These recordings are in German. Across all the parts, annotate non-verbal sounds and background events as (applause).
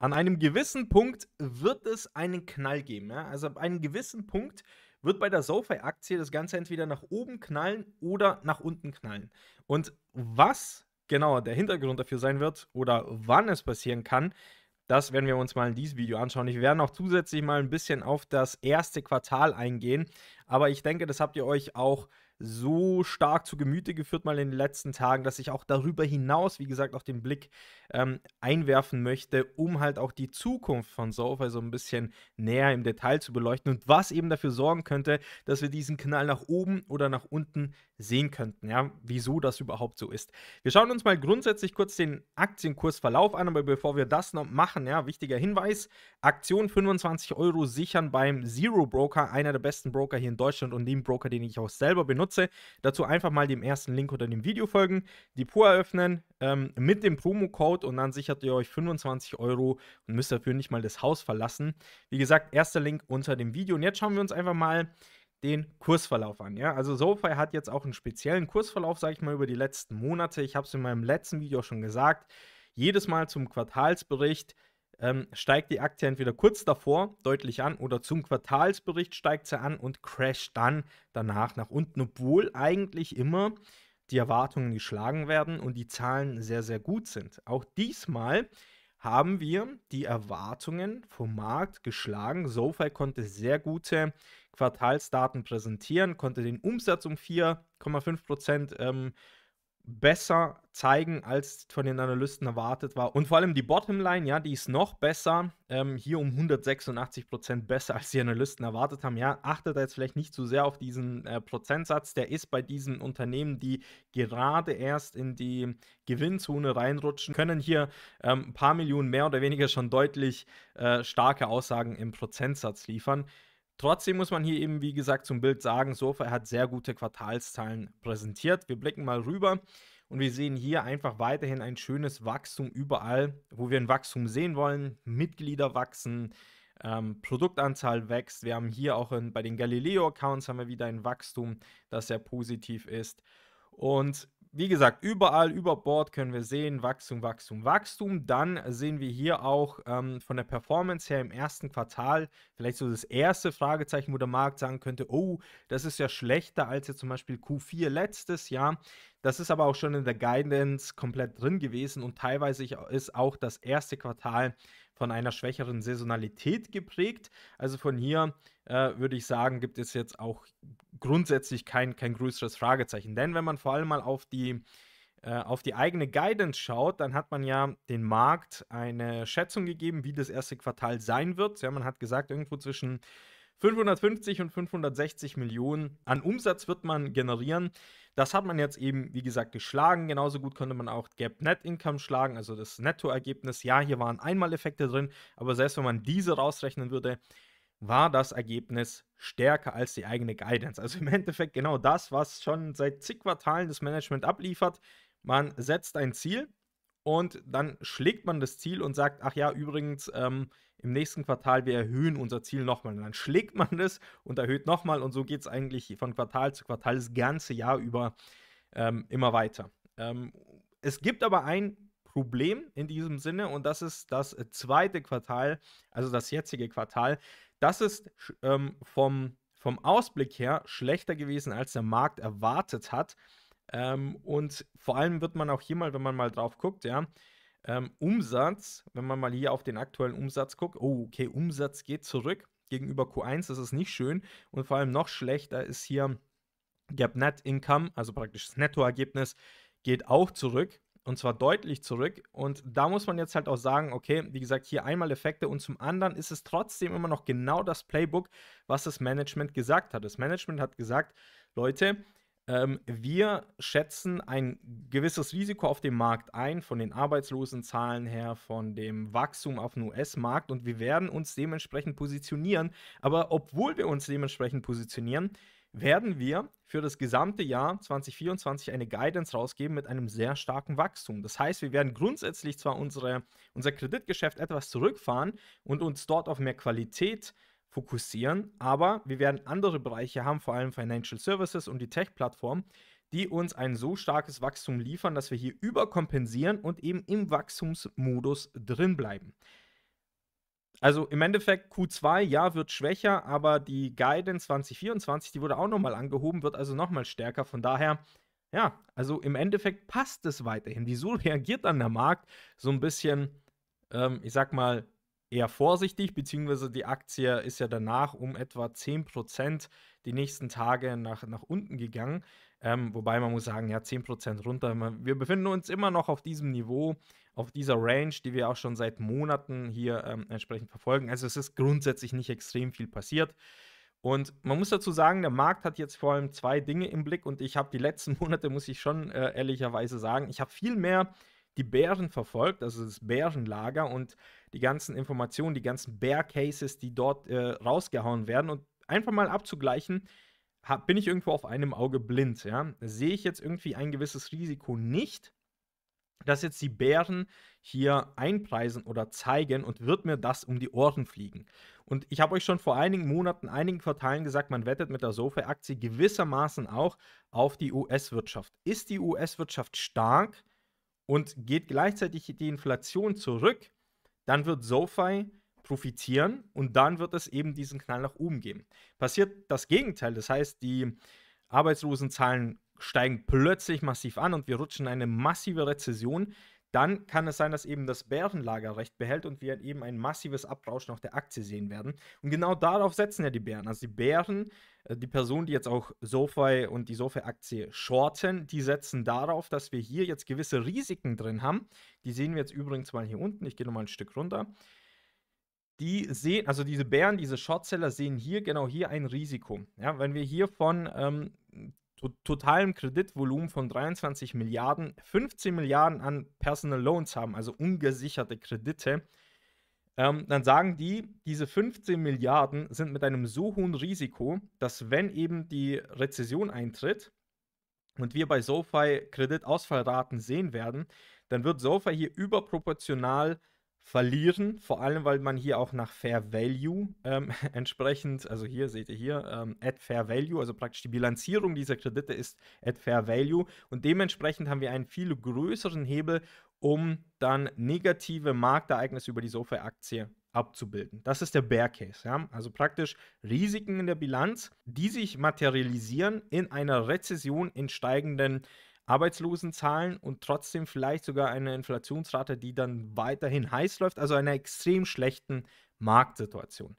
An einem gewissen Punkt wird es einen Knall geben. Ja? Also ab einem gewissen Punkt wird bei der SoFi-Aktie das Ganze entweder nach oben knallen oder nach unten knallen. Und was genau der Hintergrund dafür sein wird oder wann es passieren kann, das werden wir uns mal in diesem Video anschauen. Ich werde noch zusätzlich mal ein bisschen auf das erste Quartal eingehen, aber ich denke, das habt ihr euch auch so stark zu Gemüte geführt mal in den letzten Tagen, dass ich auch darüber hinaus, wie gesagt, auch den Blick ähm, einwerfen möchte, um halt auch die Zukunft von SoFi so ein bisschen näher im Detail zu beleuchten und was eben dafür sorgen könnte, dass wir diesen Knall nach oben oder nach unten sehen könnten, ja, wieso das überhaupt so ist. Wir schauen uns mal grundsätzlich kurz den Aktienkursverlauf an, aber bevor wir das noch machen, ja, wichtiger Hinweis, Aktion 25 Euro sichern beim Zero Broker, einer der besten Broker hier in Deutschland und dem Broker, den ich auch selber benutze. Dazu einfach mal dem ersten Link unter dem Video folgen, Depot eröffnen ähm, mit dem Promo-Code und dann sichert ihr euch 25 Euro und müsst dafür nicht mal das Haus verlassen. Wie gesagt, erster Link unter dem Video und jetzt schauen wir uns einfach mal den Kursverlauf an. Ja? Also SoFi hat jetzt auch einen speziellen Kursverlauf, sage ich mal, über die letzten Monate. Ich habe es in meinem letzten Video schon gesagt. Jedes Mal zum Quartalsbericht ähm, steigt die Aktie entweder kurz davor deutlich an oder zum Quartalsbericht steigt sie an und crasht dann danach nach unten, obwohl eigentlich immer die Erwartungen geschlagen werden und die Zahlen sehr, sehr gut sind. Auch diesmal haben wir die Erwartungen vom Markt geschlagen. SoFi konnte sehr gute Quartalsdaten präsentieren, konnte den Umsatz um 4,5 Prozent ähm, besser zeigen, als von den Analysten erwartet war. Und vor allem die Bottomline, ja, die ist noch besser, ähm, hier um 186 Prozent besser, als die Analysten erwartet haben. Ja, achtet jetzt vielleicht nicht zu so sehr auf diesen äh, Prozentsatz, der ist bei diesen Unternehmen, die gerade erst in die Gewinnzone reinrutschen, können hier ähm, ein paar Millionen mehr oder weniger schon deutlich äh, starke Aussagen im Prozentsatz liefern. Trotzdem muss man hier eben, wie gesagt, zum Bild sagen, Sofa hat sehr gute Quartalszahlen präsentiert. Wir blicken mal rüber und wir sehen hier einfach weiterhin ein schönes Wachstum überall, wo wir ein Wachstum sehen wollen. Mitglieder wachsen, ähm, Produktanzahl wächst. Wir haben hier auch in, bei den Galileo-Accounts haben wir wieder ein Wachstum, das sehr positiv ist. Und wie gesagt, überall über Bord können wir sehen Wachstum, Wachstum, Wachstum. Dann sehen wir hier auch ähm, von der Performance her im ersten Quartal vielleicht so das erste Fragezeichen, wo der Markt sagen könnte, oh, das ist ja schlechter als jetzt zum Beispiel Q4 letztes Jahr. Das ist aber auch schon in der Guidance komplett drin gewesen und teilweise ist auch das erste Quartal von einer schwächeren Saisonalität geprägt. Also von hier äh, würde ich sagen, gibt es jetzt auch grundsätzlich kein, kein größeres Fragezeichen. Denn wenn man vor allem mal auf die, äh, auf die eigene Guidance schaut, dann hat man ja den Markt eine Schätzung gegeben, wie das erste Quartal sein wird. Ja, man hat gesagt, irgendwo zwischen 550 und 560 Millionen an Umsatz wird man generieren. Das hat man jetzt eben, wie gesagt, geschlagen. Genauso gut konnte man auch Gap Net Income schlagen, also das Nettoergebnis. Ja, hier waren Einmaleffekte drin, aber selbst wenn man diese rausrechnen würde, war das Ergebnis stärker als die eigene Guidance. Also im Endeffekt genau das, was schon seit zig Quartalen das Management abliefert. Man setzt ein Ziel, und dann schlägt man das Ziel und sagt, ach ja, übrigens, ähm, im nächsten Quartal, wir erhöhen unser Ziel nochmal. Und dann schlägt man das und erhöht nochmal. Und so geht es eigentlich von Quartal zu Quartal das ganze Jahr über ähm, immer weiter. Ähm, es gibt aber ein Problem in diesem Sinne und das ist das zweite Quartal, also das jetzige Quartal. Das ist ähm, vom, vom Ausblick her schlechter gewesen, als der Markt erwartet hat. Ähm, und vor allem wird man auch hier mal, wenn man mal drauf guckt, ja, ähm, Umsatz, wenn man mal hier auf den aktuellen Umsatz guckt, oh, okay, Umsatz geht zurück gegenüber Q1, das ist nicht schön. Und vor allem noch schlechter ist hier Gap Net Income, also praktisch das Nettoergebnis, geht auch zurück und zwar deutlich zurück. Und da muss man jetzt halt auch sagen, okay, wie gesagt, hier einmal Effekte und zum anderen ist es trotzdem immer noch genau das Playbook, was das Management gesagt hat. Das Management hat gesagt, Leute, ähm, wir schätzen ein gewisses Risiko auf dem Markt ein, von den Arbeitslosenzahlen her, von dem Wachstum auf dem US-Markt und wir werden uns dementsprechend positionieren. Aber obwohl wir uns dementsprechend positionieren, werden wir für das gesamte Jahr 2024 eine Guidance rausgeben mit einem sehr starken Wachstum. Das heißt, wir werden grundsätzlich zwar unsere, unser Kreditgeschäft etwas zurückfahren und uns dort auf mehr Qualität äh, fokussieren, aber wir werden andere Bereiche haben, vor allem Financial Services und die Tech-Plattform, die uns ein so starkes Wachstum liefern, dass wir hier überkompensieren und eben im Wachstumsmodus drin bleiben. Also im Endeffekt Q2, ja, wird schwächer, aber die Guidance 2024, die wurde auch nochmal angehoben, wird also nochmal stärker. Von daher, ja, also im Endeffekt passt es weiterhin. Wieso (laughs) reagiert dann der Markt so ein bisschen, ähm, ich sag mal, eher vorsichtig, beziehungsweise die Aktie ist ja danach um etwa 10% die nächsten Tage nach, nach unten gegangen. Ähm, wobei man muss sagen, ja, 10% runter. Wir befinden uns immer noch auf diesem Niveau, auf dieser Range, die wir auch schon seit Monaten hier ähm, entsprechend verfolgen. Also es ist grundsätzlich nicht extrem viel passiert. Und man muss dazu sagen, der Markt hat jetzt vor allem zwei Dinge im Blick und ich habe die letzten (laughs) Monate, muss ich schon äh, ehrlicherweise sagen, ich habe viel mehr die Bären verfolgt, also das Bärenlager und die ganzen Informationen, die ganzen Bear Cases, die dort äh, rausgehauen werden und einfach mal abzugleichen, hab, bin ich irgendwo auf einem Auge blind, ja? Sehe ich jetzt irgendwie ein gewisses Risiko nicht, dass jetzt die Bären hier einpreisen oder zeigen und wird mir das um die Ohren fliegen. Und ich habe euch schon vor einigen Monaten, einigen Quartalen gesagt, man wettet mit der sofa aktie gewissermaßen auch auf die US-Wirtschaft. Ist die US-Wirtschaft stark und geht gleichzeitig die Inflation zurück, dann wird SoFi profitieren und dann wird es eben diesen Knall nach oben geben. Passiert das Gegenteil, das heißt, die Arbeitslosenzahlen steigen plötzlich massiv an und wir rutschen in eine massive Rezession, dann kann es sein, dass eben das Bärenlager recht behält und wir eben ein massives Abrauschen auf der Aktie sehen werden. Und genau darauf setzen ja die Bären. Also die Bären, äh, die Personen, die jetzt auch SoFi und die SoFi-Aktie shorten, die setzen darauf, dass wir hier jetzt gewisse Risiken drin haben. Die sehen wir jetzt übrigens mal hier unten. Ich gehe nochmal ein Stück runter. Die sehen, also diese Bären, diese Shortseller sehen hier, genau hier ein Risiko. Ja, wenn wir hier von ähm, totalem Kreditvolumen von 23 Milliarden 15 Milliarden an Personal Loans haben, also ungesicherte Kredite, ähm, dann sagen die, diese 15 Milliarden sind mit einem so hohen Risiko, dass wenn eben die Rezession eintritt und wir bei SoFi Kreditausfallraten sehen werden, dann wird SoFi hier überproportional verlieren, vor allem weil man hier auch nach Fair Value ähm, (laughs) entsprechend, also hier seht ihr hier, ähm, at Fair Value, also praktisch die Bilanzierung dieser Kredite ist at Fair Value und dementsprechend haben wir einen viel größeren Hebel, um dann negative Marktereignisse über die Sofa-Aktie abzubilden. Das ist der Bear Case, ja? also praktisch Risiken in der Bilanz, die sich materialisieren in einer Rezession in steigenden äh, Arbeitslosenzahlen und trotzdem vielleicht sogar eine Inflationsrate, die dann weiterhin heiß läuft, also einer extrem schlechten Marktsituation.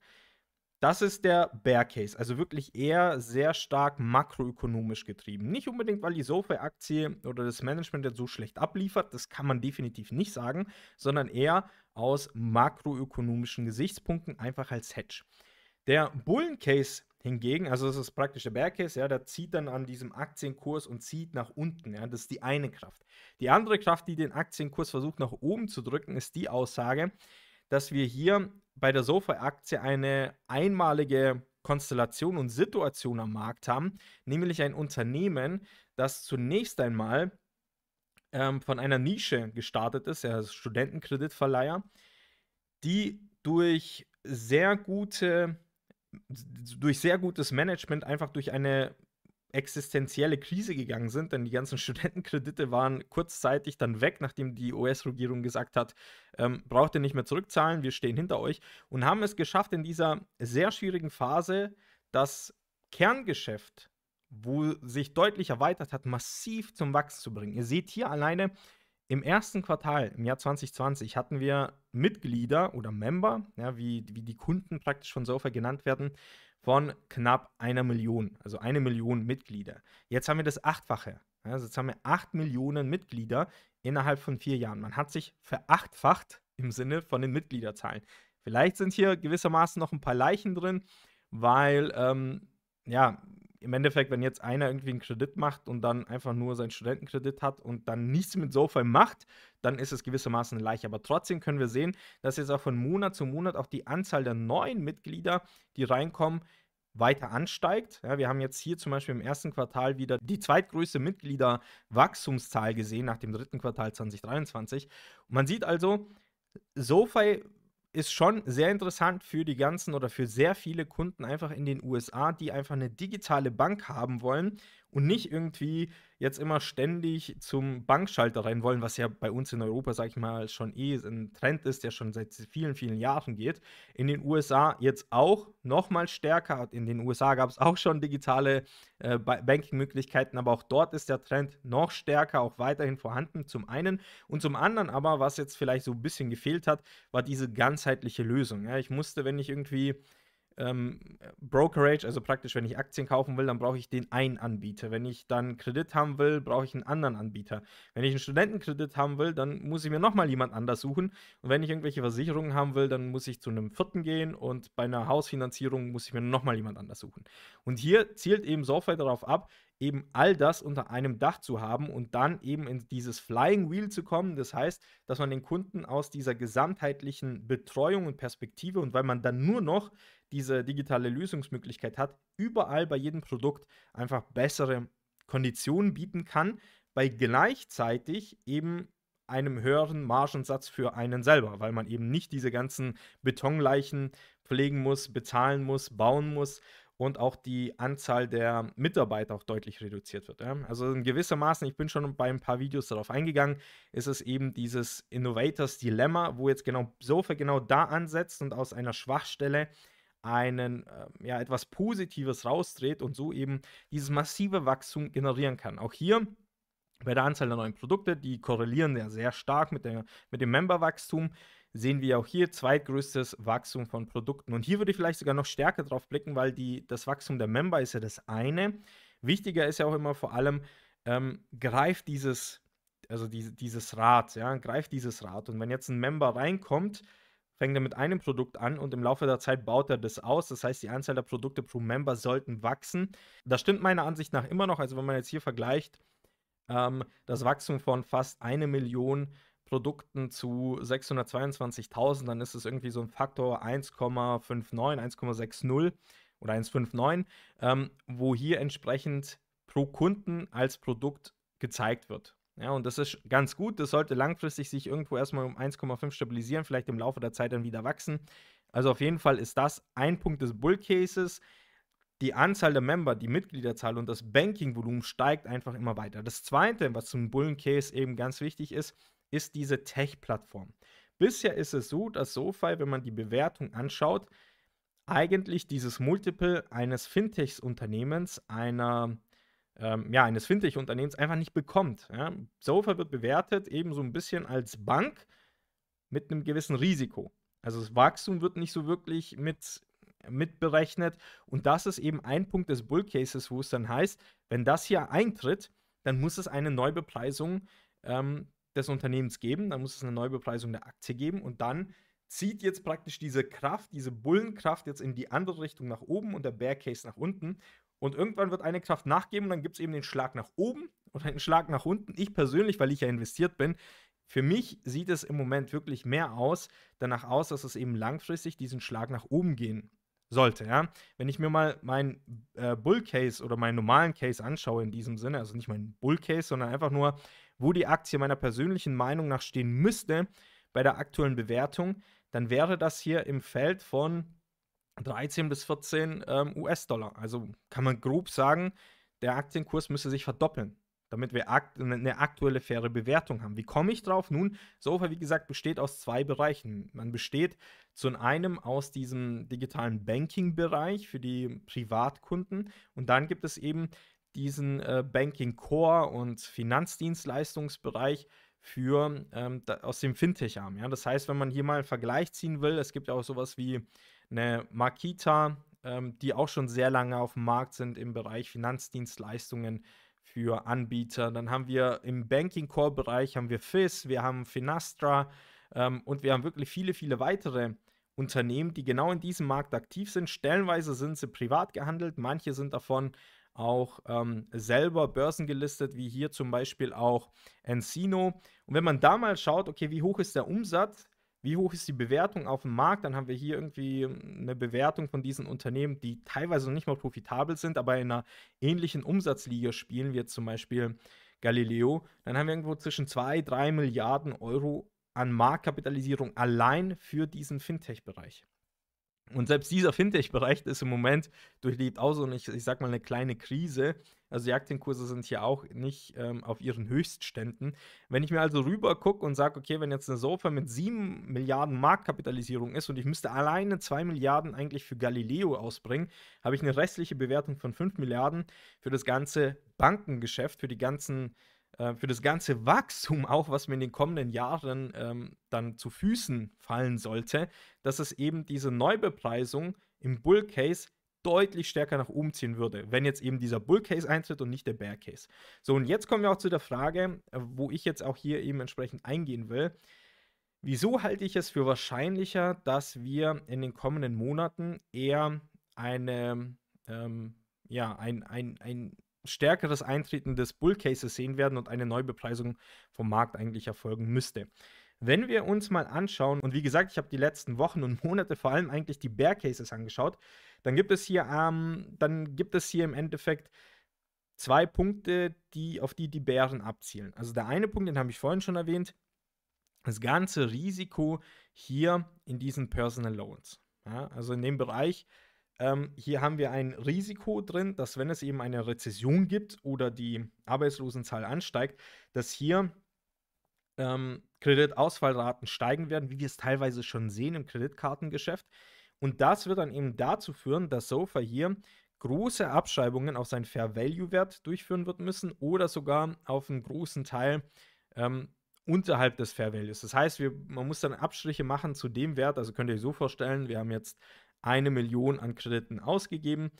Das ist der Bear Case, also wirklich eher sehr stark makroökonomisch getrieben. Nicht unbedingt, weil die Sofa-Aktie oder das Management jetzt so schlecht abliefert, das kann man definitiv nicht sagen, sondern eher aus makroökonomischen Gesichtspunkten, einfach als Hedge. Der Bullen Case Hingegen, also das ist praktisch der Bergkäse, ja, der zieht dann an diesem Aktienkurs und zieht nach unten. Ja, das ist die eine Kraft. Die andere Kraft, die den Aktienkurs versucht nach oben zu drücken, ist die Aussage, dass wir hier bei der Sofa-Aktie eine einmalige Konstellation und Situation am Markt haben, nämlich ein Unternehmen, das zunächst einmal ähm, von einer Nische gestartet ist, der ja, Studentenkreditverleiher, die durch sehr gute durch sehr gutes Management einfach durch eine existenzielle Krise gegangen sind, denn die ganzen (laughs) Studentenkredite waren kurzzeitig dann weg, nachdem die US-Regierung gesagt hat, ähm, braucht ihr nicht mehr zurückzahlen, wir stehen hinter euch und haben es geschafft in dieser sehr schwierigen Phase, das Kerngeschäft, wo sich deutlich erweitert hat, massiv zum Wachsen zu bringen. Ihr seht hier alleine im ersten Quartal im Jahr 2020 hatten wir Mitglieder oder Member, ja, wie, wie die Kunden praktisch von Sofa genannt werden, von knapp einer Million, also eine Million Mitglieder. Jetzt haben wir das Achtfache. Also jetzt haben wir acht Millionen Mitglieder innerhalb von vier Jahren. Man hat sich verachtfacht im Sinne von den Mitgliederzahlen. Vielleicht sind hier gewissermaßen noch ein paar Leichen drin, weil ähm, ja, im Endeffekt, wenn jetzt einer irgendwie einen Kredit macht und dann einfach nur seinen Studentenkredit hat und dann nichts mit SoFi macht, dann ist es gewissermaßen leicht. Aber trotzdem können wir sehen, dass jetzt auch von Monat zu Monat auch die Anzahl der neuen Mitglieder, die reinkommen, weiter ansteigt. Ja, wir haben jetzt hier zum Beispiel im ersten Quartal wieder die zweitgrößte Mitgliederwachstumszahl gesehen nach dem dritten Quartal 2023. Und man sieht also, SoFi ist schon sehr interessant für die ganzen oder für sehr viele Kunden einfach in den USA, die einfach eine digitale Bank haben wollen und nicht irgendwie jetzt immer ständig zum Bankschalter rein wollen, was ja bei uns in Europa, sag ich mal, schon eh ein Trend ist, der schon seit vielen, vielen Jahren geht. In den USA jetzt auch nochmal stärker. In den USA gab es auch schon digitale äh, Banking-Möglichkeiten, aber auch dort ist der Trend noch stärker, auch weiterhin vorhanden, zum einen. Und zum anderen aber, was jetzt vielleicht so ein bisschen gefehlt hat, war diese ganzheitliche Lösung. Ja, ich musste, wenn ich irgendwie ähm, Brokerage, also praktisch, wenn ich Aktien kaufen will, dann brauche ich den einen Anbieter. Wenn ich dann Kredit haben will, brauche ich einen anderen Anbieter. Wenn ich einen Studentenkredit haben will, dann muss ich mir nochmal jemand anders suchen. Und wenn ich irgendwelche Versicherungen haben will, dann muss ich zu einem vierten gehen und bei einer Hausfinanzierung muss ich mir nochmal jemand anders suchen. Und hier zielt eben Software darauf ab, eben all das unter einem Dach zu haben und dann eben in dieses Flying Wheel zu kommen. Das heißt, dass man den Kunden aus dieser gesamtheitlichen Betreuung und Perspektive und weil man dann nur noch diese digitale Lösungsmöglichkeit hat, überall bei jedem Produkt einfach bessere Konditionen bieten kann, bei gleichzeitig eben einem höheren Margensatz für einen selber, weil man eben nicht diese ganzen Betonleichen pflegen muss, bezahlen muss, bauen muss und auch die Anzahl der Mitarbeiter auch deutlich reduziert wird. Ja? Also in gewisser Maßen, ich bin schon bei ein paar Videos darauf eingegangen, ist es eben dieses Innovators Dilemma, wo jetzt genau Sofa genau da ansetzt und aus einer Schwachstelle einen äh, ja etwas Positives rausdreht und so eben dieses massive Wachstum generieren kann. Auch hier bei der Anzahl der neuen Produkte, die korrelieren ja sehr stark mit, der, mit dem Memberwachstum. wachstum sehen wir auch hier zweitgrößtes Wachstum von Produkten. Und hier würde ich vielleicht sogar noch stärker drauf blicken, weil die, das Wachstum der Member ist ja das eine. Wichtiger ist ja auch immer vor allem, ähm, greift dieses, also die, dieses Rad, ja, greift dieses Rad. Und wenn jetzt ein Member reinkommt, fängt er mit einem Produkt an und im Laufe der Zeit baut er das aus. Das heißt, die Anzahl der Produkte pro Member sollten wachsen. Das stimmt meiner Ansicht nach immer noch. Also wenn man jetzt hier vergleicht, ähm, das Wachstum von fast eine Million Produkten zu 622.000, dann ist es irgendwie so ein Faktor 1,59, 1,60 oder 1,59, ähm, wo hier entsprechend pro Kunden als Produkt gezeigt wird. Ja, und das ist ganz gut. Das sollte langfristig sich irgendwo erstmal um 1,5 stabilisieren, vielleicht im Laufe der Zeit dann wieder wachsen. Also auf jeden Fall ist das ein Punkt des Bullcases. Die Anzahl der Member, die Mitgliederzahl und das Banking-Volumen steigt einfach immer weiter. Das zweite, was zum Bullencase eben ganz wichtig ist, ist diese Tech-Plattform. Bisher ist es so, dass SoFi, wenn man die Bewertung anschaut, eigentlich dieses Multiple eines Fintechs-Unternehmens, einer ähm, ja, eines Fintech-Unternehmens einfach nicht bekommt. Ja? SoFi wird bewertet eben so ein bisschen als Bank mit einem gewissen Risiko. Also das Wachstum wird nicht so wirklich mit mitberechnet und das ist eben ein Punkt des Bullcases, wo es dann heißt, wenn das hier eintritt, dann muss es eine Neubepreisung ähm, des Unternehmens geben, dann muss es eine Neubepreisung der Aktie geben und dann zieht jetzt praktisch diese Kraft, diese Bullenkraft jetzt in die andere Richtung nach oben und der Bear Case nach unten. Und irgendwann wird eine Kraft nachgeben und dann gibt es eben den Schlag nach oben und einen Schlag nach unten. Ich persönlich, weil ich ja investiert bin, für mich sieht es im Moment wirklich mehr aus, danach aus, dass es eben langfristig diesen Schlag nach oben gehen sollte. Ja? Wenn ich mir mal meinen äh, Bull Case oder meinen normalen Case anschaue in diesem Sinne, also nicht meinen Bull Case, sondern einfach nur wo die Aktie meiner persönlichen Meinung nach stehen müsste bei der aktuellen Bewertung, dann wäre das hier im Feld von 13 bis 14 ähm, US-Dollar. Also kann man grob sagen, der Aktienkurs müsste sich verdoppeln, damit wir akt ne, eine aktuelle faire Bewertung haben. Wie komme ich drauf? Nun, Sofa, wie gesagt, besteht aus zwei Bereichen. Man besteht zu einem aus diesem digitalen Banking-Bereich für die Privatkunden und dann gibt es eben diesen äh, Banking Core und Finanzdienstleistungsbereich für ähm, da, aus dem Fintech-Arm. Ja? Das heißt, wenn man hier mal einen Vergleich ziehen will, es gibt ja auch sowas wie eine Makita, ähm, die auch schon sehr lange auf dem Markt sind im Bereich Finanzdienstleistungen für Anbieter. Dann haben wir im Banking Core-Bereich haben wir FIS, wir haben Finastra ähm, und wir haben wirklich viele, viele weitere Unternehmen, die genau in diesem Markt aktiv sind. Stellenweise sind sie privat gehandelt, manche sind davon auch ähm, selber gelistet, wie hier zum Beispiel auch Encino. Und wenn man da mal schaut, okay, wie hoch ist der Umsatz, wie hoch ist die Bewertung auf dem Markt, dann haben wir hier irgendwie ähm, eine Bewertung von diesen Unternehmen, die teilweise noch nicht mal profitabel sind, aber in einer ähnlichen Umsatzliga spielen, wie jetzt zum Beispiel Galileo. Dann haben wir irgendwo zwischen 2, 3 Milliarden Euro an Marktkapitalisierung allein für diesen Fintech-Bereich. Und selbst dieser Fintech-Bereich ist im Moment durchlebt auch so, ich, ich sag mal, eine kleine Krise. Also die Aktienkurse sind hier auch nicht ähm, auf ihren Höchstständen. Wenn ich mir also rüber gucke und sage, okay, wenn jetzt eine Sofa mit 7 Milliarden Marktkapitalisierung ist und ich müsste alleine 2 Milliarden eigentlich für Galileo ausbringen, habe ich eine restliche Bewertung von 5 Milliarden für das ganze Bankengeschäft, für die ganzen äh, für das ganze Wachstum auch, was mir in den kommenden Jahren ähm, dann zu Füßen fallen sollte, dass es eben diese Neubepreisung im Bull Case deutlich stärker nach oben ziehen würde, wenn jetzt eben dieser Bull Case eintritt und nicht der Bear Case. So, und jetzt kommen wir auch zu der Frage, äh, wo ich jetzt auch hier eben entsprechend eingehen will. Wieso halte ich es für wahrscheinlicher, dass wir in den kommenden Monaten eher eine, ähm, ja, ein, ein, ein stärkeres Eintreten des Bull Cases sehen werden und eine Neubepreisung vom Markt eigentlich erfolgen müsste. Wenn wir uns mal anschauen, und wie gesagt, ich habe die letzten Wochen und (laughs) Monate vor allem eigentlich die Bear Cases angeschaut, dann gibt es hier, ähm, dann gibt es hier im Endeffekt zwei Punkte, die, auf die die Bären abzielen. Also der eine Punkt, den habe ich vorhin schon erwähnt, das ganze Risiko hier in diesen Personal Loans. Ja, also in dem Bereich ähm, hier haben wir ein Risiko drin, dass wenn es eben eine Rezession gibt oder die Arbeitslosenzahl ansteigt, dass hier ähm, Kreditausfallraten steigen werden, wie wir es teilweise schon sehen im Kreditkartengeschäft. Und das wird dann eben dazu führen, dass Sofa hier große Abschreibungen auf seinen Fair Value Wert durchführen wird müssen oder sogar auf einen großen Teil ähm, unterhalb des Fair Values. Das heißt, wir, man muss dann Abstriche machen zu dem Wert. Also könnt ihr euch so vorstellen, wir haben jetzt eine Million an Krediten ausgegeben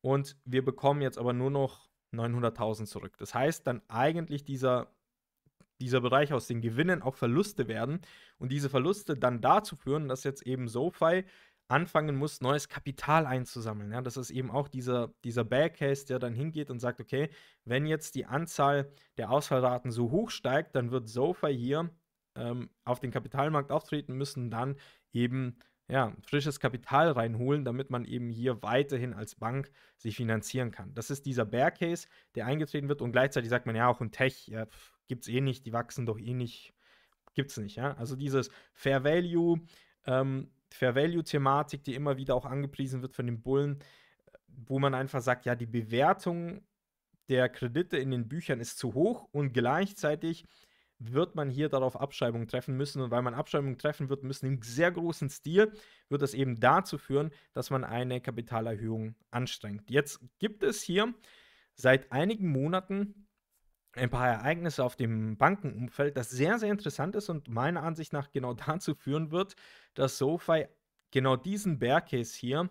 und wir bekommen jetzt aber nur noch 900.000 zurück. Das heißt dann eigentlich dieser, dieser Bereich aus den Gewinnen auch Verluste werden und diese Verluste dann dazu führen, dass jetzt eben SoFi anfangen muss, neues Kapital einzusammeln. Ja, das ist eben auch dieser, dieser Bear-Case, der dann hingeht und sagt, okay, wenn jetzt die Anzahl der Ausfallraten so hoch steigt, dann wird SoFi hier ähm, auf den Kapitalmarkt auftreten müssen, dann eben ja, frisches Kapital reinholen, damit man eben hier weiterhin als Bank sich finanzieren kann. Das ist dieser Bear Case, der eingetreten wird und gleichzeitig sagt man ja auch ein Tech, ja, pff, gibt's eh nicht, die wachsen doch eh nicht, gibt es nicht, ja. Also dieses Fair Value, ähm, Fair Value Thematik, die immer wieder auch angepriesen wird von den Bullen, wo man einfach sagt, ja, die Bewertung der Kredite in den Büchern ist zu hoch und gleichzeitig wird man hier darauf Abschreibungen treffen müssen. Und weil man Abschreibungen treffen wird müssen, im sehr großen Stil, wird das eben dazu führen, dass man eine Kapitalerhöhung anstrengt. Jetzt gibt es hier seit einigen Monaten ein paar Ereignisse auf dem Bankenumfeld, das sehr, sehr interessant ist und meiner Ansicht nach genau (laughs) dazu führen wird, dass SoFi genau diesen Bearcase hier,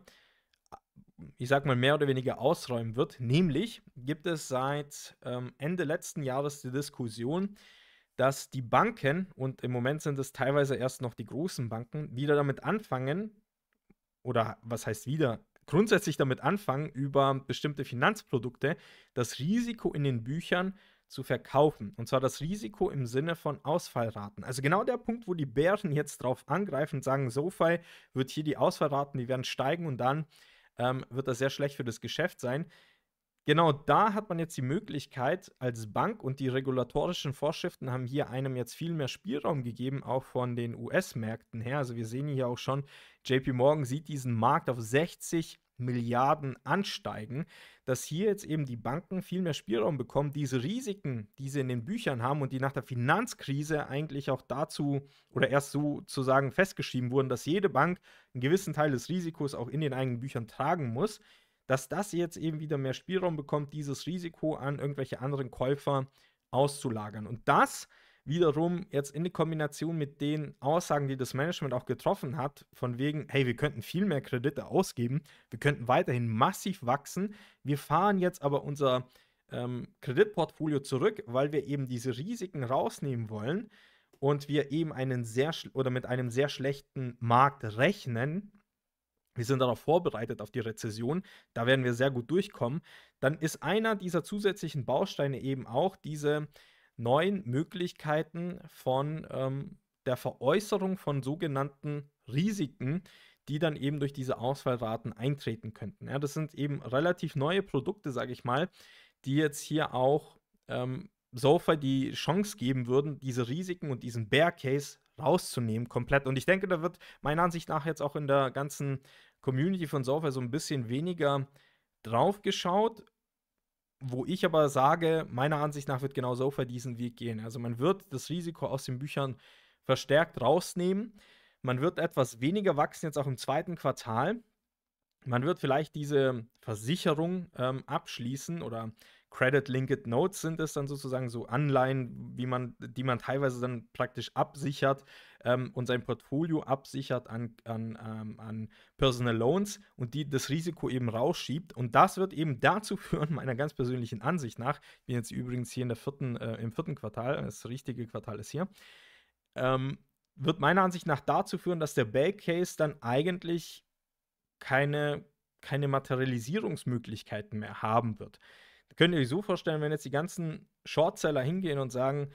ich sag mal, mehr oder weniger ausräumen wird. Nämlich gibt es seit ähm, Ende letzten Jahres die Diskussion, dass die Banken, und im Moment sind es teilweise erst noch die großen Banken, wieder damit anfangen, oder was heißt wieder, grundsätzlich damit anfangen, über bestimmte Finanzprodukte das Risiko in den Büchern zu verkaufen. Und zwar das Risiko im Sinne von Ausfallraten. Also genau der Punkt, wo die Bären jetzt drauf angreifen und sagen, SoFi wird hier die Ausfallraten, die werden steigen und dann ähm, wird das sehr schlecht für das Geschäft sein. Genau, da hat man jetzt die Möglichkeit als Bank und die regulatorischen Vorschriften haben hier einem jetzt viel mehr Spielraum gegeben, auch von den US-Märkten her. Also wir sehen hier auch schon, JP Morgan sieht diesen Markt auf 60 Milliarden ansteigen, dass hier jetzt eben die Banken viel mehr Spielraum bekommen, diese Risiken, die sie in den Büchern haben und die nach der Finanzkrise eigentlich auch dazu oder erst sozusagen festgeschrieben wurden, dass jede Bank einen gewissen Teil des Risikos auch in den eigenen Büchern tragen muss dass das jetzt eben wieder mehr Spielraum bekommt, dieses Risiko an irgendwelche anderen Käufer auszulagern. Und das wiederum jetzt in der Kombination mit den Aussagen, die das Management auch getroffen hat, von wegen, hey, wir könnten viel mehr Kredite ausgeben, wir könnten weiterhin massiv wachsen, wir fahren jetzt aber unser ähm, Kreditportfolio zurück, weil wir eben diese Risiken rausnehmen wollen und wir eben einen sehr oder mit einem sehr schlechten Markt rechnen, wir sind darauf vorbereitet auf die Rezession, da werden wir sehr gut durchkommen, dann ist einer dieser zusätzlichen Bausteine eben auch diese neuen Möglichkeiten von ähm, der Veräußerung von sogenannten Risiken, die dann eben durch diese Ausfallraten eintreten könnten. Ja, das sind eben relativ neue Produkte, sage ich mal, die jetzt hier auch ähm, Sofa die Chance geben würden, diese Risiken und diesen Bear Case rauszunehmen, komplett. Und ich denke, da wird meiner Ansicht nach jetzt auch in der ganzen Community von Software so ein bisschen weniger drauf geschaut. Wo ich aber sage, meiner Ansicht nach wird genau Sofa diesen Weg gehen. Also man wird das Risiko aus den Büchern verstärkt rausnehmen. Man wird etwas weniger wachsen jetzt auch im zweiten Quartal. Man wird vielleicht diese Versicherung ähm, abschließen oder Credit-Linked Notes sind es dann sozusagen so Anleihen, wie man, die man teilweise dann praktisch absichert ähm, und sein Portfolio absichert an, an, ähm, an Personal Loans und die das Risiko eben rausschiebt. Und das wird eben dazu (laughs) führen, meiner ganz persönlichen Ansicht nach, ich bin jetzt übrigens hier in der vierten, äh, im vierten Quartal, das richtige Quartal ist hier, ähm, wird meiner Ansicht nach dazu führen, dass der Bake Case dann eigentlich keine, keine Materialisierungsmöglichkeiten mehr haben wird. Könnt ihr euch so vorstellen, wenn jetzt die ganzen Shortseller hingehen und sagen,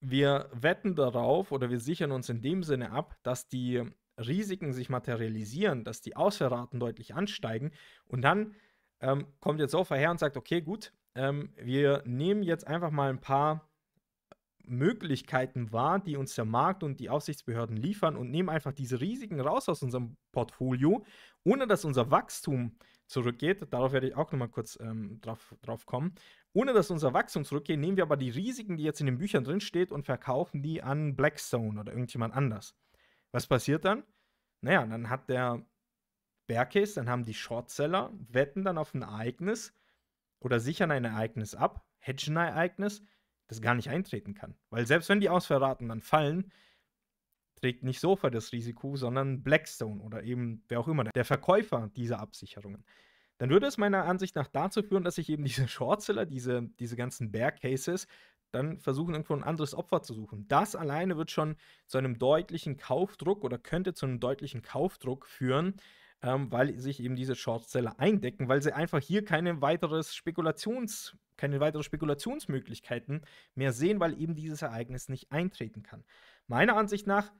wir wetten darauf oder wir sichern uns in dem Sinne ab, dass die Risiken sich materialisieren, dass die Ausfallraten deutlich ansteigen und dann ähm, kommt jetzt Sofa her und sagt, okay, gut, ähm, wir nehmen jetzt einfach mal ein paar Möglichkeiten wahr, die uns der Markt und die Aufsichtsbehörden liefern und nehmen einfach diese Risiken raus aus unserem Portfolio ohne dass unser Wachstum zurückgeht, darauf werde ich auch nochmal kurz ähm, drauf, drauf kommen, ohne dass unser Wachstum zurückgeht, nehmen wir aber die Risiken, die jetzt in den Büchern drin steht und verkaufen die an Blackstone oder irgendjemand anders. Was passiert dann? Naja, dann hat der Bearcase, dann haben die Shortseller, wetten dann auf ein Ereignis oder sichern ein Ereignis ab, hedgen ein Ereignis, das gar nicht eintreten kann. Weil selbst wenn die Ausverraten dann fallen, trägt nicht Sofa das Risiko, sondern Blackstone oder eben wer auch immer, der Verkäufer dieser Absicherungen, dann würde es meiner Ansicht nach dazu führen, dass sich eben (laughs) diese Shortseller, diese, diese ganzen Bear Cases, dann versuchen, irgendwo ein anderes Opfer zu suchen. Das alleine wird schon zu einem deutlichen Kaufdruck oder könnte zu einem deutlichen Kaufdruck führen, ähm, weil sich eben diese Shortseller eindecken, weil sie einfach hier keine weiteres Spekulations keine weiteren Spekulationsmöglichkeiten mehr sehen, weil eben dieses Ereignis nicht eintreten kann. Meiner Ansicht nach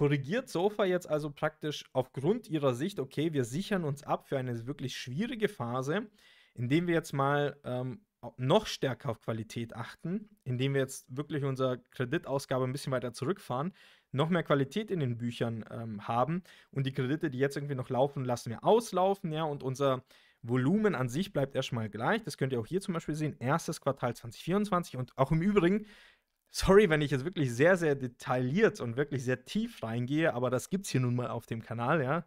Korrigiert SOFA jetzt also praktisch aufgrund ihrer Sicht, okay, wir sichern uns ab für eine wirklich schwierige Phase, indem wir jetzt mal ähm, noch stärker auf Qualität achten, indem wir jetzt wirklich unsere Kreditausgabe ein bisschen weiter zurückfahren, noch mehr Qualität in den Büchern ähm, haben und die Kredite, die jetzt irgendwie noch laufen, lassen wir auslaufen, ja, und unser Volumen an sich bleibt erstmal gleich. Das könnt ihr auch hier zum Beispiel sehen, erstes Quartal 2024 und auch im Übrigen sorry, wenn ich jetzt wirklich sehr, sehr detailliert und wirklich sehr tief reingehe, aber das gibt es hier nun mal auf dem Kanal, ja.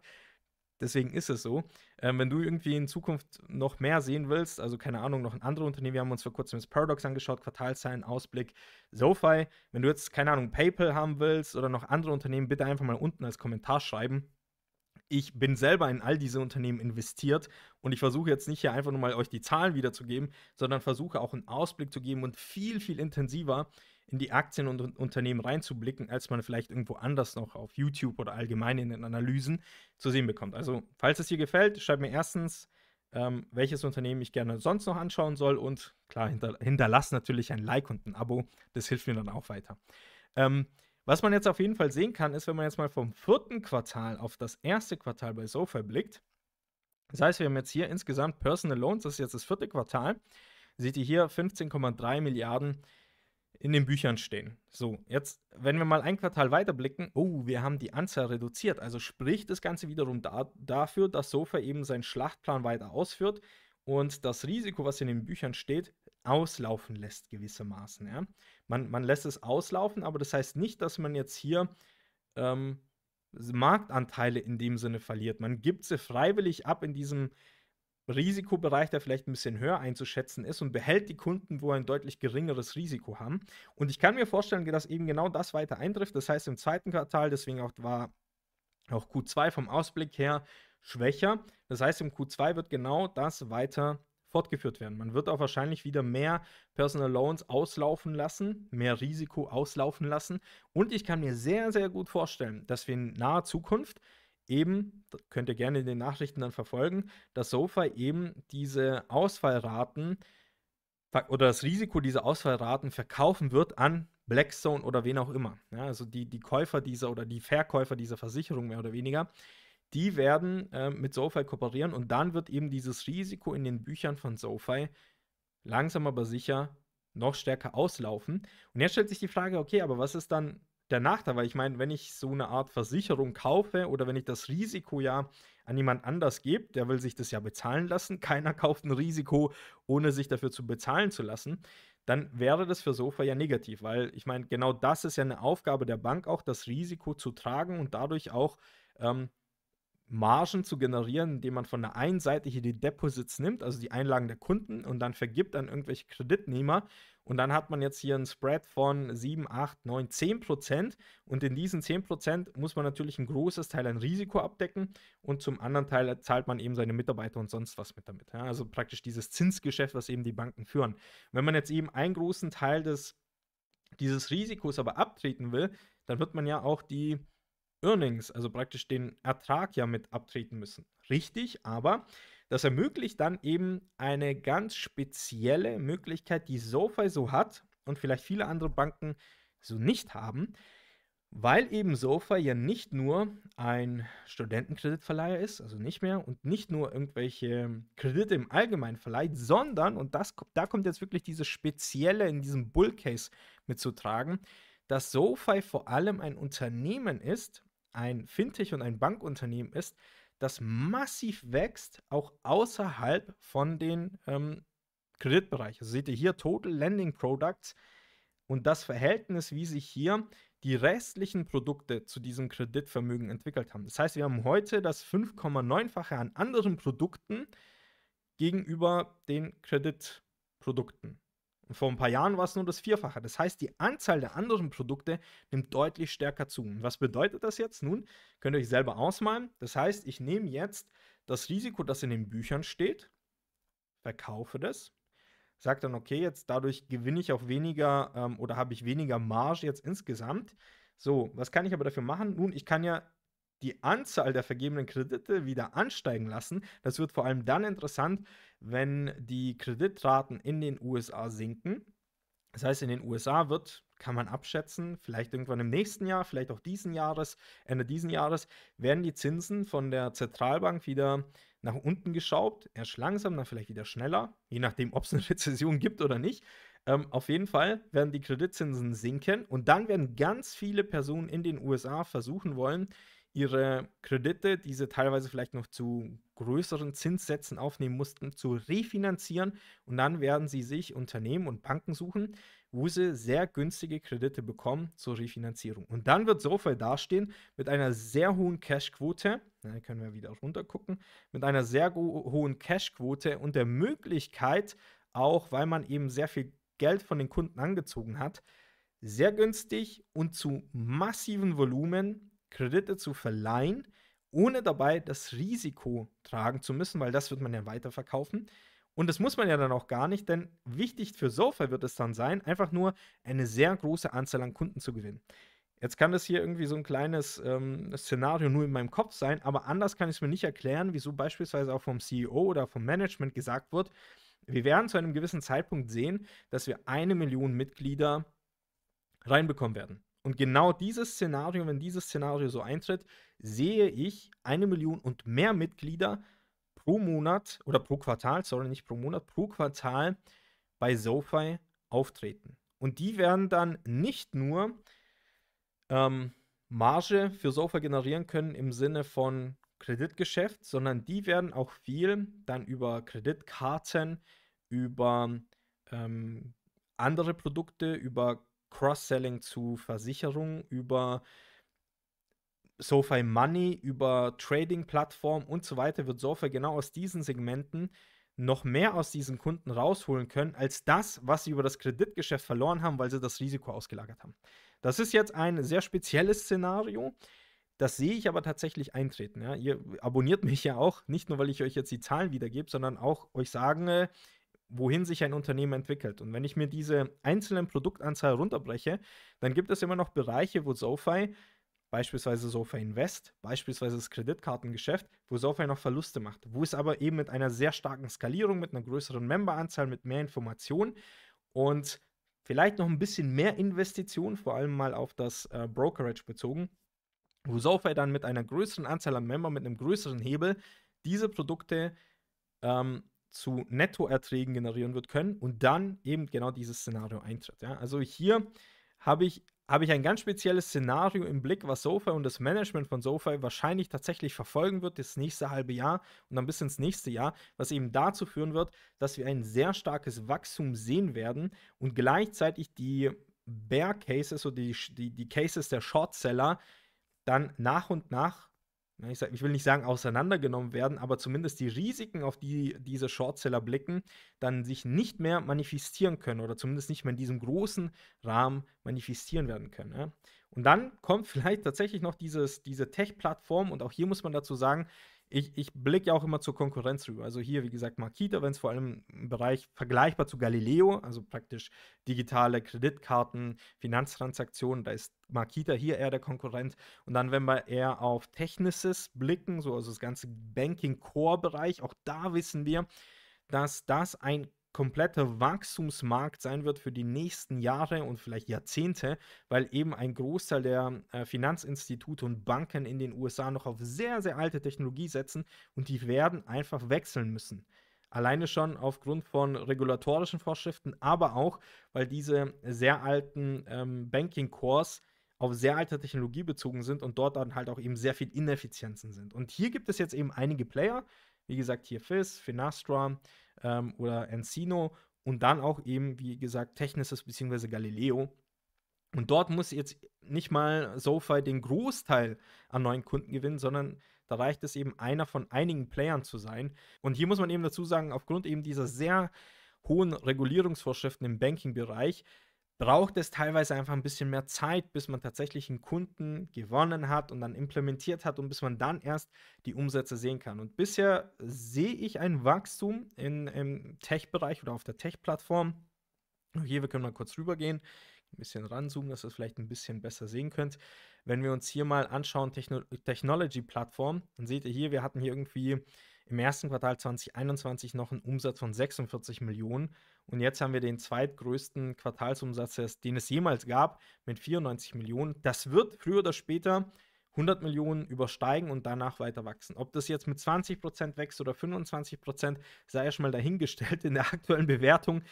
Deswegen ist es so. Ähm, wenn du irgendwie in Zukunft noch mehr sehen willst, also keine Ahnung, noch ein anderes Unternehmen, wir haben uns vor kurzem das Paradox angeschaut, Quartalszahlen, Ausblick, SoFi. Wenn du jetzt, keine Ahnung, PayPal haben willst oder noch andere Unternehmen, bitte einfach mal unten als Kommentar schreiben. Ich bin selber in all diese Unternehmen investiert und ich versuche jetzt nicht hier einfach nur mal euch die Zahlen wiederzugeben, sondern versuche auch einen Ausblick zu geben und viel, viel intensiver in die Aktien und Unternehmen reinzublicken, als man vielleicht irgendwo anders noch auf YouTube oder allgemein in den Analysen zu sehen bekommt. Also, falls es dir gefällt, schreib mir erstens, ähm, welches Unternehmen ich gerne sonst noch anschauen soll und klar, hinter, hinterlass natürlich ein Like und ein Abo, das hilft mir dann auch weiter. Ähm, was man jetzt auf jeden Fall sehen kann, ist, wenn man jetzt mal vom vierten Quartal auf das erste Quartal bei SoFi blickt, das heißt, wir haben jetzt hier insgesamt Personal Loans, das ist jetzt das vierte Quartal, seht ihr hier 15,3 Milliarden in den Büchern stehen. So, jetzt, wenn wir mal ein Quartal weiterblicken, oh, wir haben die Anzahl reduziert. Also spricht das Ganze wiederum da, dafür, dass Sofa eben seinen Schlachtplan weiter ausführt und das Risiko, was in den Büchern steht, auslaufen lässt gewissermaßen. Ja? Man, man lässt es auslaufen, aber das heißt nicht, dass man jetzt hier ähm, Marktanteile in dem Sinne verliert. Man gibt sie freiwillig ab in diesem Risikobereich, der vielleicht ein bisschen höher einzuschätzen ist und behält die Kunden, wo ein deutlich geringeres Risiko haben. Und ich kann mir vorstellen, dass eben genau das weiter eintrifft. Das heißt, im zweiten Quartal, deswegen auch war auch Q2 vom Ausblick her schwächer. Das heißt, im Q2 wird genau das weiter fortgeführt werden. Man wird auch wahrscheinlich wieder mehr Personal Loans auslaufen lassen, mehr Risiko auslaufen lassen. Und ich kann mir sehr, sehr gut vorstellen, dass wir in naher Zukunft eben, könnt ihr gerne in den Nachrichten dann verfolgen, dass SOFA eben diese Ausfallraten oder das Risiko dieser Ausfallraten verkaufen wird an Blackstone oder wen auch immer. Ja, also die, die Käufer dieser oder die Verkäufer dieser Versicherung mehr oder weniger, die werden äh, mit SoFi kooperieren und dann wird eben dieses Risiko in den Büchern von SoFi langsam aber sicher noch stärker auslaufen. Und jetzt stellt sich die Frage, okay, aber was ist dann der Nachteil, weil ich meine, wenn ich so eine Art Versicherung kaufe oder wenn ich das Risiko ja an jemand anders gebe, der will sich das ja bezahlen lassen, (laughs) keiner kauft ein Risiko, ohne sich dafür zu bezahlen zu lassen, dann wäre das für Sofa ja negativ, weil ich meine, genau das ist ja eine Aufgabe der Bank auch, das Risiko zu tragen und dadurch auch ähm, Margen zu generieren, indem man von der einen Seite hier die Deposits nimmt, also die Einlagen der Kunden, und dann vergibt an irgendwelche Kreditnehmer. Und dann hat man jetzt hier einen Spread von 7, 8, 9, 10 Prozent. Und in diesen 10 Prozent muss man natürlich ein großes Teil an Risiko abdecken. Und zum anderen Teil zahlt man eben seine Mitarbeiter und sonst was mit damit. Ja, also praktisch dieses Zinsgeschäft, was eben die Banken führen. Wenn man jetzt eben einen großen Teil des, dieses Risikos aber abtreten will, dann wird man ja auch die Earnings, also praktisch den Ertrag ja mit abtreten müssen. Richtig, aber das ermöglicht dann eben eine ganz spezielle Möglichkeit, die SoFi so hat und vielleicht viele andere Banken so nicht haben, weil eben SoFi ja nicht nur ein Studentenkreditverleiher ist, also nicht mehr, und nicht nur irgendwelche Kredite im Allgemeinen verleiht, sondern, und das, da kommt jetzt wirklich dieses Spezielle in diesem Bullcase mitzutragen, dass SoFi vor allem ein Unternehmen ist, ein Fintech und ein Bankunternehmen ist, das massiv wächst, auch außerhalb von den ähm, Kreditbereichen. Also seht ihr hier Total Lending Products und das Verhältnis, wie sich hier die restlichen Produkte zu diesem Kreditvermögen entwickelt haben. Das heißt, wir haben heute das 5,9-fache an anderen Produkten gegenüber den Kreditprodukten. Vor ein paar Jahren war es nur das Vierfache. Das heißt, die Anzahl der anderen Produkte nimmt deutlich stärker zu. Und was bedeutet das jetzt? Nun, könnt ihr euch selber ausmalen. Das heißt, ich nehme jetzt das Risiko, das in den Büchern steht, verkaufe das, sage dann, okay, jetzt dadurch gewinne ich auch weniger ähm, oder habe ich weniger Marge jetzt insgesamt. So, was kann ich aber dafür machen? Nun, ich kann ja die Anzahl der vergebenen Kredite wieder ansteigen lassen. Das wird vor allem dann interessant, wenn die Kreditraten in den USA sinken. Das heißt, in den USA wird, kann man abschätzen, vielleicht irgendwann im nächsten Jahr, vielleicht auch diesen Jahres, Ende diesen Jahres, werden die Zinsen von der Zentralbank wieder nach unten geschraubt. Erst langsam, dann vielleicht wieder schneller, je nachdem, ob es eine (laughs) Rezession gibt oder nicht. Ähm, auf jeden Fall werden die Kreditzinsen sinken und dann werden ganz viele Personen in den USA versuchen wollen, ihre Kredite, die sie teilweise vielleicht noch zu größeren Zinssätzen aufnehmen mussten, zu refinanzieren. Und dann werden sie sich Unternehmen und Banken suchen, wo sie sehr günstige Kredite bekommen zur Refinanzierung. Und dann wird SoFi dastehen mit einer sehr hohen Cashquote, da können wir wieder runtergucken, mit einer sehr hohen Cashquote und der Möglichkeit, auch weil man eben sehr viel Geld von den Kunden angezogen hat, sehr günstig und zu massiven Volumen Kredite zu verleihen, ohne dabei das Risiko tragen zu müssen, weil das wird man ja weiterverkaufen. Und das muss man ja dann auch gar nicht, denn wichtig für Sofa wird es dann sein, einfach nur eine sehr große Anzahl an Kunden zu gewinnen. Jetzt kann das hier irgendwie so ein kleines ähm, Szenario nur in meinem Kopf sein, aber anders kann ich es mir nicht erklären, wieso beispielsweise auch vom CEO oder vom Management gesagt wird, wir werden zu einem gewissen Zeitpunkt sehen, dass wir eine Million Mitglieder reinbekommen werden. Und genau dieses Szenario, wenn dieses Szenario so eintritt, sehe ich eine Million und mehr Mitglieder pro Monat oder pro Quartal, sorry, nicht pro Monat, pro Quartal bei SoFi auftreten. Und die werden dann nicht nur ähm, Marge für SoFi generieren können im Sinne von Kreditgeschäft, sondern die werden auch viel dann über Kreditkarten, über ähm, andere Produkte, über Cross-Selling zu Versicherungen über SoFi Money, über Trading-Plattformen und so weiter wird SoFi genau aus diesen Segmenten noch mehr aus diesen Kunden rausholen können, als das, was sie über das Kreditgeschäft verloren haben, weil sie das Risiko ausgelagert haben. Das ist jetzt ein sehr spezielles Szenario. Das sehe ich aber tatsächlich eintreten. Ja? Ihr abonniert mich ja auch, nicht nur, weil ich euch jetzt die Zahlen wiedergebe, sondern auch euch sagen, wohin sich ein Unternehmen entwickelt. Und wenn ich mir diese einzelnen Produktanzahl runterbreche, dann gibt es immer noch Bereiche, wo SoFi, beispielsweise SoFi Invest, beispielsweise das Kreditkartengeschäft, wo SoFi noch Verluste macht, wo es aber eben mit einer sehr starken Skalierung, mit einer größeren Memberanzahl, mit mehr Informationen und vielleicht noch ein bisschen mehr Investitionen, vor allem mal auf das äh, Brokerage bezogen, wo SoFi dann mit einer größeren Anzahl an Member, mit einem größeren Hebel diese Produkte ähm, zu Nettoerträgen generieren wird können und dann eben genau dieses Szenario eintritt. Ja? Also hier habe ich, hab ich ein ganz spezielles Szenario im Blick, was SoFi und das Management von SoFi wahrscheinlich tatsächlich verfolgen wird, das nächste halbe Jahr und dann bis ins nächste Jahr, was eben dazu führen wird, dass wir ein sehr starkes Wachstum sehen werden und gleichzeitig die Bear Cases oder die, die, die Cases der Shortseller dann nach und nach Ne, ich, sag, ich, will nicht sagen auseinandergenommen werden, aber zumindest die Risiken, auf die diese Shortseller blicken, dann sich nicht mehr manifestieren können oder zumindest nicht mehr in diesem großen Rahmen manifestieren werden können. Ja? Und dann kommt (laughs) vielleicht tatsächlich noch dieses, diese Tech-Plattform und auch hier muss man dazu sagen, ich, ich blicke ja auch immer zur Konkurrenz rüber. Also hier, wie gesagt, Makita, wenn es vor allem im Bereich vergleichbar zu Galileo, also praktisch digitale Kreditkarten, Finanztransaktionen, da ist Makita hier eher der Konkurrent. Und dann, wenn wir eher auf Technices blicken, so also das ganze Banking-Core-Bereich, auch da wissen wir, dass das ein kompletter Wachstumsmarkt sein wird für die nächsten Jahre und vielleicht Jahrzehnte, weil eben ein Großteil der äh, Finanzinstitute und Banken in den USA noch auf sehr, sehr alte Technologie setzen und die werden einfach wechseln müssen. Alleine schon aufgrund von regulatorischen Vorschriften, aber auch, weil diese sehr alten ähm, Banking-Cores auf sehr alte Technologie bezogen sind und dort dann halt auch eben sehr viel Ineffizienzen sind. Und hier gibt es jetzt eben einige Player, wie gesagt, hier FIS, Finastra, ähm, oder Encino und dann auch eben, wie gesagt, Technisys bzw. Galileo. Und dort muss jetzt nicht mal SoFi den Großteil an neuen Kunden gewinnen, sondern da reicht es eben, einer von einigen Playern zu sein. Und hier muss man eben dazu sagen, aufgrund eben dieser sehr hohen Regulierungsvorschriften im Banking-Bereich braucht es teilweise einfach ein bisschen mehr Zeit, bis man tatsächlich einen Kunden gewonnen hat und dann implementiert hat und bis man dann erst die Umsätze sehen kann. Und bisher sehe ich ein Wachstum in, im Tech-Bereich oder auf der Tech-Plattform. Hier, wir können mal kurz rübergehen, ein bisschen ranzoomen, dass ihr es vielleicht ein bisschen besser sehen könnt. Wenn wir uns hier mal anschauen, Techno Technology-Plattform, dann seht ihr hier, wir hatten hier irgendwie im ersten Quartal 2021 noch einen Umsatz von 46 Millionen und jetzt haben wir den zweitgrößten Quartalsumsatz, den es jemals gab, mit 94 Millionen. Das wird früher oder später 100 Millionen übersteigen und danach weiter wachsen. Ob das jetzt mit 20% Prozent wächst oder 25%, Prozent, sei erstmal dahingestellt. In der aktuellen Bewertung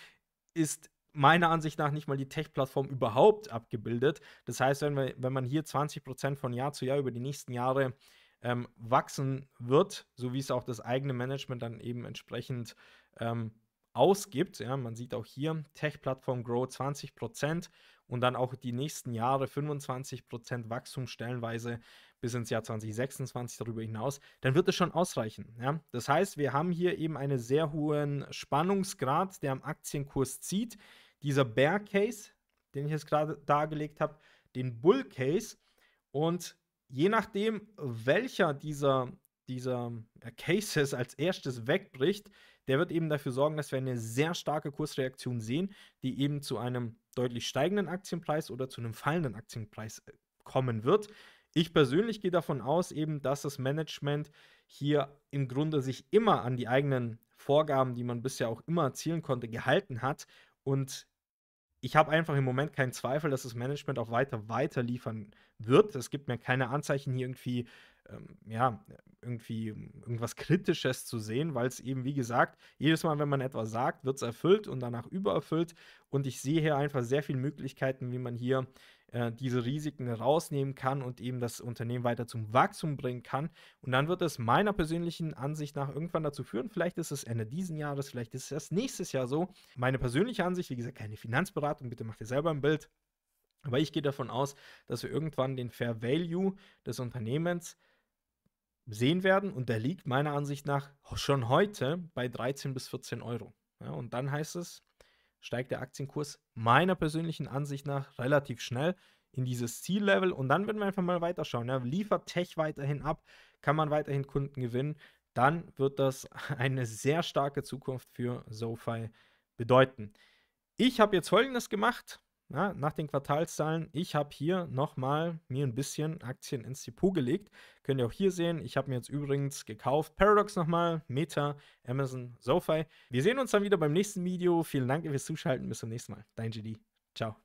ist meiner Ansicht nach nicht mal die Tech-Plattform überhaupt abgebildet. Das heißt, wenn, wir, wenn man hier 20% Prozent von Jahr zu Jahr über die nächsten Jahre ähm, wachsen wird, so wie es auch das eigene Management dann eben entsprechend ähm, ausgibt. Ja, man sieht auch hier Tech-Plattform Grow 20 Prozent und dann auch die nächsten Jahre 25 Prozent Wachstum stellenweise bis ins Jahr 2026 darüber hinaus, dann wird es schon ausreichen. Ja? Das heißt, wir haben hier eben einen sehr hohen Spannungsgrad, der am Aktienkurs zieht. Dieser Bear Case, den ich jetzt gerade dargelegt habe, den Bull Case und je nachdem, welcher dieser, dieser Cases (laughs) als erstes wegbricht, der wird eben dafür sorgen, dass wir eine sehr starke Kursreaktion sehen, die eben zu einem deutlich steigenden Aktienpreis oder zu einem fallenden Aktienpreis äh, kommen wird. Ich persönlich gehe davon aus, eben, dass das Management hier im Grunde sich immer an die eigenen Vorgaben, die man bisher auch immer erzielen konnte, gehalten hat und ich habe einfach im Moment keinen Zweifel, dass das Management auch weiter weiter liefern wird. Es gibt mir keine Anzeichen hier irgendwie ähm, ja irgendwie ähm, irgendwas Kritisches zu sehen, weil es eben wie gesagt jedes Mal, wenn man etwas sagt, wird es erfüllt und danach übererfüllt. Und ich sehe hier einfach sehr viele Möglichkeiten, wie man hier äh, diese Risiken rausnehmen kann und eben das Unternehmen weiter zum Wachstum bringen kann. Und dann wird es meiner persönlichen Ansicht nach irgendwann dazu führen, vielleicht ist es Ende dieses Jahres, vielleicht ist es nächstes Jahr so. Meine persönliche Ansicht, wie gesagt, keine Finanzberatung, bitte macht ihr selber ein Bild. Aber ich gehe davon aus, dass wir irgendwann den Fair Value des Unternehmens sehen werden und der liegt meiner Ansicht nach schon heute bei 13 bis 14 Euro. Ja, und dann heißt es, steigt der Aktienkurs meiner persönlichen Ansicht nach relativ schnell in dieses Ziellevel und dann würden wir einfach mal weiterschauen. Ja, liefert Tech weiterhin ab, kann man weiterhin Kunden gewinnen, dann wird das (laughs) eine sehr starke Zukunft für SoFi bedeuten. Ich habe jetzt folgendes gemacht ja, nach den Quartalszahlen, ich habe hier nochmal mir ein bisschen Aktien ins Depot gelegt. Könnt ihr auch hier sehen. Ich habe mir jetzt übrigens gekauft Paradox nochmal, Meta, Amazon, SoFi. Wir sehen uns dann wieder beim nächsten Video. Vielen Dank fürs Zuschalten. Bis zum nächsten Mal. Dein GD. Ciao.